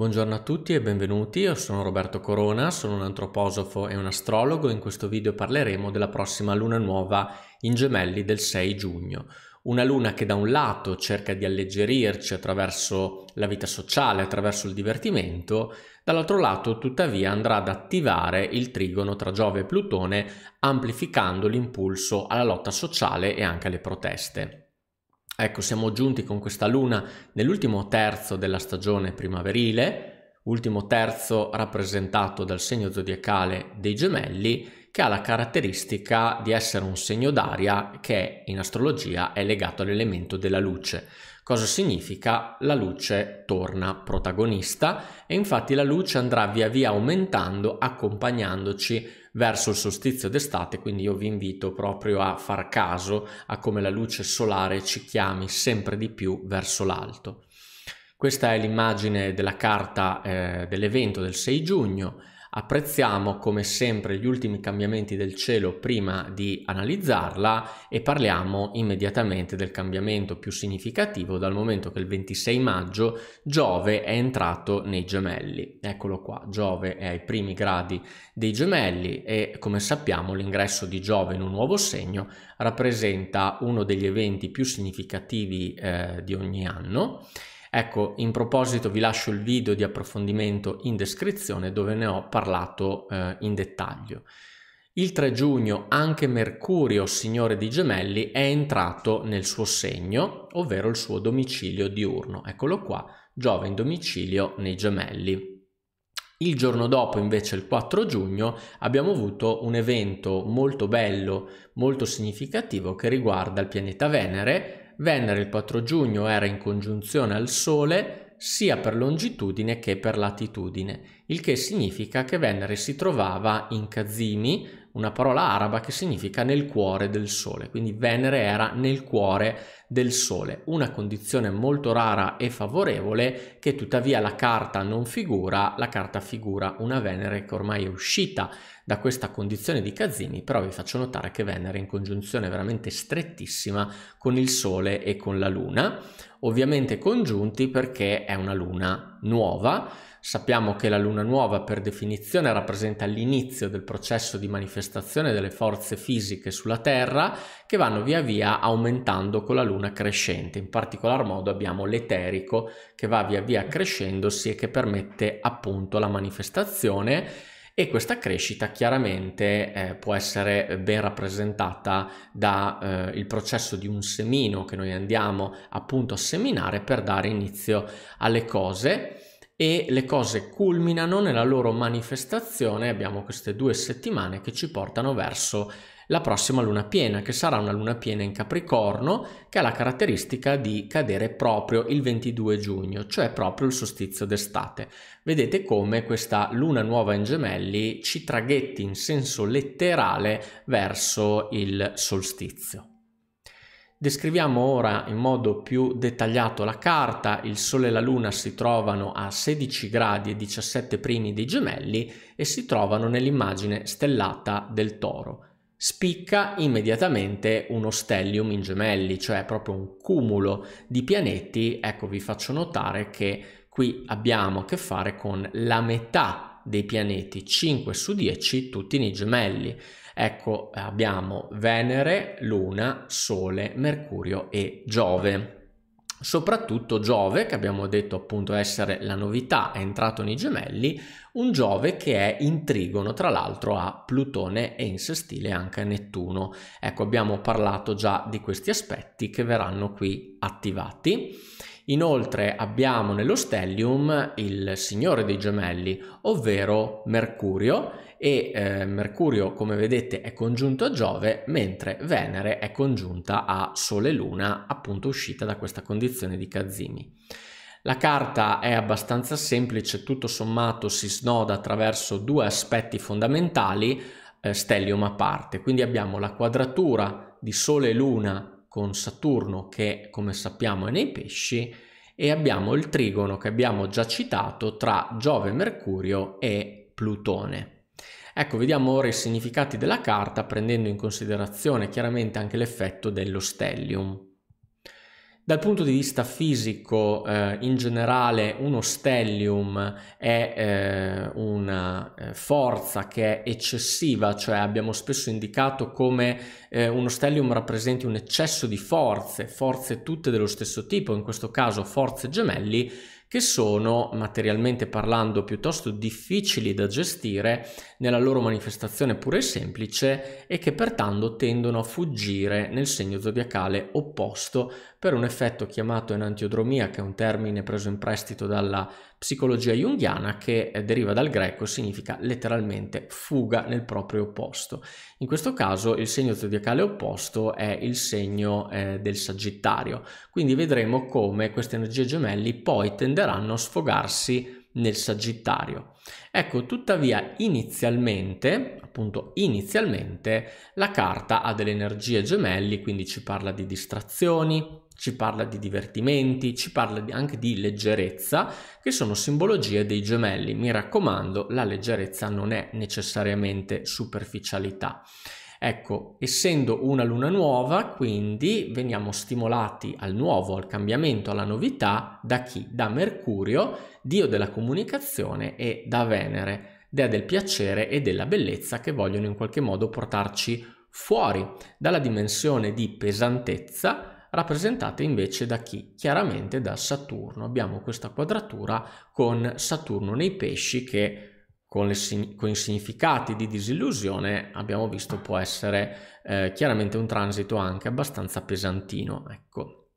Buongiorno a tutti e benvenuti, io sono Roberto Corona, sono un antroposofo e un astrologo in questo video parleremo della prossima luna nuova in gemelli del 6 giugno. Una luna che da un lato cerca di alleggerirci attraverso la vita sociale, attraverso il divertimento, dall'altro lato tuttavia andrà ad attivare il trigono tra Giove e Plutone amplificando l'impulso alla lotta sociale e anche alle proteste. Ecco, siamo giunti con questa luna nell'ultimo terzo della stagione primaverile, ultimo terzo rappresentato dal segno zodiacale dei gemelli che ha la caratteristica di essere un segno d'aria che in astrologia è legato all'elemento della luce. Cosa significa? La luce torna protagonista e infatti la luce andrà via via aumentando accompagnandoci verso il solstizio d'estate, quindi io vi invito proprio a far caso a come la luce solare ci chiami sempre di più verso l'alto. Questa è l'immagine della carta eh, dell'evento del 6 giugno. Apprezziamo come sempre gli ultimi cambiamenti del cielo prima di analizzarla e parliamo immediatamente del cambiamento più significativo dal momento che il 26 maggio Giove è entrato nei gemelli. Eccolo qua, Giove è ai primi gradi dei gemelli e come sappiamo l'ingresso di Giove in un nuovo segno rappresenta uno degli eventi più significativi eh, di ogni anno Ecco, in proposito vi lascio il video di approfondimento in descrizione dove ne ho parlato eh, in dettaglio. Il 3 giugno anche Mercurio, signore di gemelli, è entrato nel suo segno, ovvero il suo domicilio diurno. Eccolo qua, Giove in domicilio nei gemelli. Il giorno dopo, invece, il 4 giugno, abbiamo avuto un evento molto bello, molto significativo che riguarda il pianeta Venere Venere il 4 giugno era in congiunzione al Sole sia per longitudine che per latitudine, il che significa che Venere si trovava in Kazimi, una parola araba che significa nel cuore del sole, quindi Venere era nel cuore del sole, una condizione molto rara e favorevole che tuttavia la carta non figura, la carta figura una Venere che ormai è uscita da questa condizione di Cazzini, però vi faccio notare che Venere è in congiunzione veramente strettissima con il Sole e con la Luna, ovviamente congiunti perché è una Luna nuova. Sappiamo che la luna nuova per definizione rappresenta l'inizio del processo di manifestazione delle forze fisiche sulla Terra che vanno via via aumentando con la luna crescente. In particolar modo abbiamo l'eterico che va via via crescendosi e che permette appunto la manifestazione e questa crescita chiaramente eh, può essere ben rappresentata dal eh, processo di un semino che noi andiamo appunto a seminare per dare inizio alle cose e le cose culminano nella loro manifestazione, abbiamo queste due settimane che ci portano verso la prossima luna piena, che sarà una luna piena in Capricorno, che ha la caratteristica di cadere proprio il 22 giugno, cioè proprio il sostizio d'estate. Vedete come questa luna nuova in gemelli ci traghetti in senso letterale verso il solstizio. Descriviamo ora in modo più dettagliato la carta. Il Sole e la Luna si trovano a 16 gradi e 17 primi dei gemelli e si trovano nell'immagine stellata del toro spicca immediatamente uno stellium in gemelli, cioè proprio un cumulo di pianeti. Ecco, vi faccio notare che qui abbiamo a che fare con la metà dei pianeti, 5 su 10, tutti nei gemelli. Ecco, abbiamo Venere, Luna, Sole, Mercurio e Giove soprattutto Giove, che abbiamo detto appunto essere la novità, è entrato nei gemelli, un Giove che è in tra l'altro a Plutone e in sestile anche a Nettuno. Ecco, abbiamo parlato già di questi aspetti che verranno qui attivati. Inoltre abbiamo nello stellium il signore dei gemelli, ovvero Mercurio, e eh, Mercurio come vedete è congiunto a Giove, mentre Venere è congiunta a Sole e Luna, appunto uscita da questa condizione di Kazimi. La carta è abbastanza semplice, tutto sommato si snoda attraverso due aspetti fondamentali, eh, stellium a parte, quindi abbiamo la quadratura di Sole e Luna con Saturno che come sappiamo è nei pesci e abbiamo il trigono che abbiamo già citato tra Giove, Mercurio e Plutone. Ecco, vediamo ora i significati della carta prendendo in considerazione chiaramente anche l'effetto dello stellium. Dal punto di vista fisico, eh, in generale, uno stellium è eh, una eh, forza che è eccessiva, cioè abbiamo spesso indicato come eh, uno stellium rappresenti un eccesso di forze, forze tutte dello stesso tipo, in questo caso forze gemelli, che sono materialmente parlando piuttosto difficili da gestire nella loro manifestazione pura e semplice e che pertanto tendono a fuggire nel segno zodiacale opposto per un effetto chiamato enantiodromia, che è un termine preso in prestito dalla psicologia junghiana che eh, deriva dal greco e significa letteralmente fuga nel proprio opposto. In questo caso il segno zodiacale opposto è il segno eh, del Sagittario, quindi vedremo come queste energie gemelli poi tenderanno a sfogarsi nel Sagittario. Ecco, tuttavia inizialmente, appunto inizialmente, la carta ha delle energie gemelli, quindi ci parla di distrazioni, ci parla di divertimenti, ci parla anche di leggerezza, che sono simbologie dei gemelli. Mi raccomando, la leggerezza non è necessariamente superficialità. Ecco, essendo una luna nuova, quindi veniamo stimolati al nuovo, al cambiamento, alla novità da chi? Da Mercurio, dio della comunicazione e da Venere, dea del piacere e della bellezza che vogliono in qualche modo portarci fuori dalla dimensione di pesantezza rappresentata invece da chi? Chiaramente da Saturno. Abbiamo questa quadratura con Saturno nei pesci che con, le, con, i significati di disillusione abbiamo visto può essere eh, chiaramente un transito anche abbastanza pesantino. Ecco.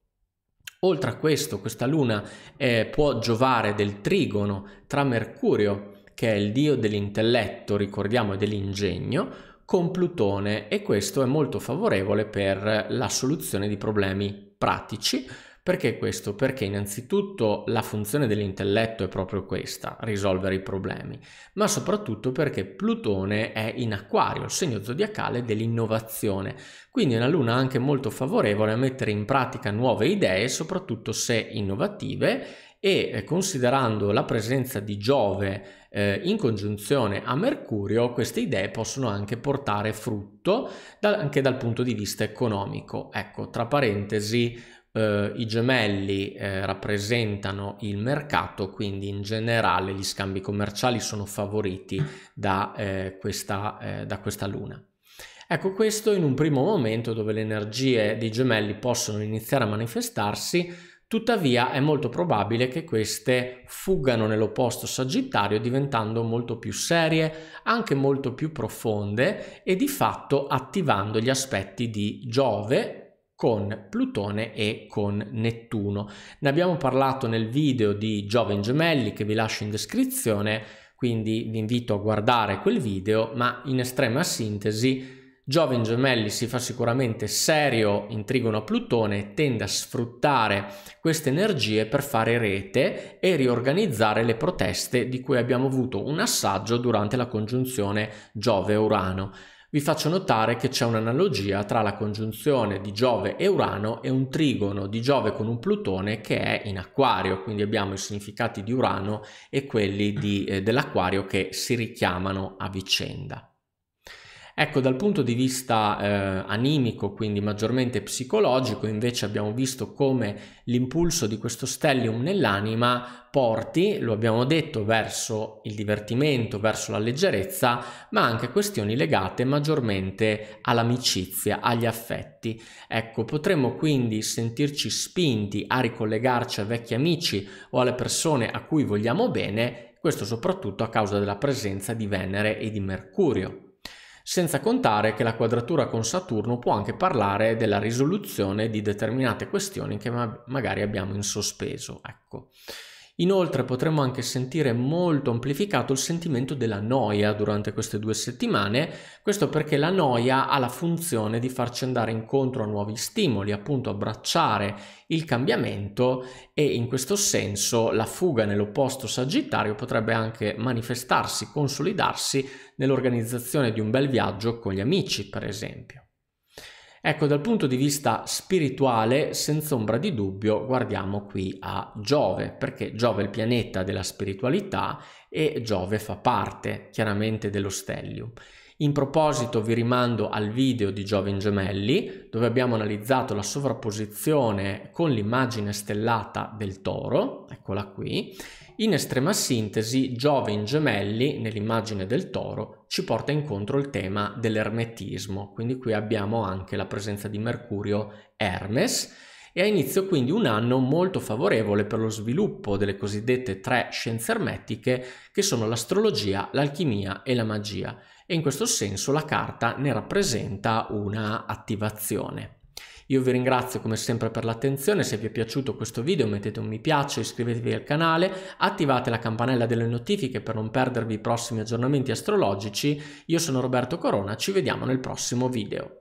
Oltre a questo, questa luna eh, può giovare del trigono tra Mercurio, che è il dio dell'intelletto, ricordiamo, e dell'ingegno, con Plutone e questo è molto favorevole per la soluzione di problemi pratici perché questo? Perché innanzitutto la funzione dell'intelletto è proprio questa, risolvere i problemi, ma soprattutto perché Plutone è in acquario, il segno zodiacale dell'innovazione, quindi è una luna anche molto favorevole a mettere in pratica nuove idee, soprattutto se innovative e eh, considerando la presenza di Giove eh, in congiunzione a Mercurio, queste idee possono anche portare frutto da, anche dal punto di vista economico. Ecco, tra parentesi, eh, i gemelli eh, rappresentano il mercato, quindi in generale gli scambi commerciali sono favoriti da, eh, questa, eh, da questa luna. Ecco questo in un primo momento dove le energie dei gemelli possono iniziare a manifestarsi, Tuttavia è molto probabile che queste fuggano nell'opposto Sagittario diventando molto più serie, anche molto più profonde e di fatto attivando gli aspetti di Giove con Plutone e con Nettuno. Ne abbiamo parlato nel video di Giove in Gemelli che vi lascio in descrizione, quindi vi invito a guardare quel video, ma in estrema sintesi Giove in Gemelli si fa sicuramente serio in trigono a Plutone e tende a sfruttare queste energie per fare rete e riorganizzare le proteste di cui abbiamo avuto un assaggio durante la congiunzione Giove-Urano vi faccio notare che c'è un'analogia tra la congiunzione di Giove e Urano e un trigono di Giove con un Plutone che è in Aquario, quindi abbiamo i significati di Urano e quelli di, eh, dell'Aquario che si richiamano a vicenda. Ecco, dal punto di vista eh, animico, quindi maggiormente psicologico, invece abbiamo visto come l'impulso di questo stellium nell'anima porti, lo abbiamo detto, verso il divertimento, verso la leggerezza, ma anche questioni legate maggiormente all'amicizia, agli affetti. Ecco, potremmo quindi sentirci spinti a ricollegarci a vecchi amici o alle persone a cui vogliamo bene, questo soprattutto a causa della presenza di Venere e di Mercurio senza contare che la quadratura con Saturno può anche parlare della risoluzione di determinate questioni che ma magari abbiamo in sospeso. Ecco. Inoltre potremmo anche sentire molto amplificato il sentimento della noia durante queste due settimane, questo perché la noia ha la funzione di farci andare incontro a nuovi stimoli, appunto abbracciare il cambiamento e in questo senso la fuga nell'opposto sagittario potrebbe anche manifestarsi, consolidarsi nell'organizzazione di un bel viaggio con gli amici, per esempio. Ecco, dal punto di vista spirituale, senza ombra di dubbio, guardiamo qui a Giove, perché Giove è il pianeta della spiritualità e Giove fa parte chiaramente dello stellium. In proposito vi rimando al video di Giovin Gemelli dove abbiamo analizzato la sovrapposizione con l'immagine stellata del toro, eccola qui. In estrema sintesi, Giove in gemelli, nell'immagine del toro, ci porta incontro il tema dell'ermetismo, quindi qui abbiamo anche la presenza di Mercurio Hermes e ha inizio quindi un anno molto favorevole per lo sviluppo delle cosiddette tre scienze ermetiche che sono l'astrologia, l'alchimia e la magia e in questo senso la carta ne rappresenta una attivazione. Io vi ringrazio come sempre per l'attenzione, se vi è piaciuto questo video mettete un mi piace, iscrivetevi al canale, attivate la campanella delle notifiche per non perdervi i prossimi aggiornamenti astrologici. Io sono Roberto Corona, ci vediamo nel prossimo video.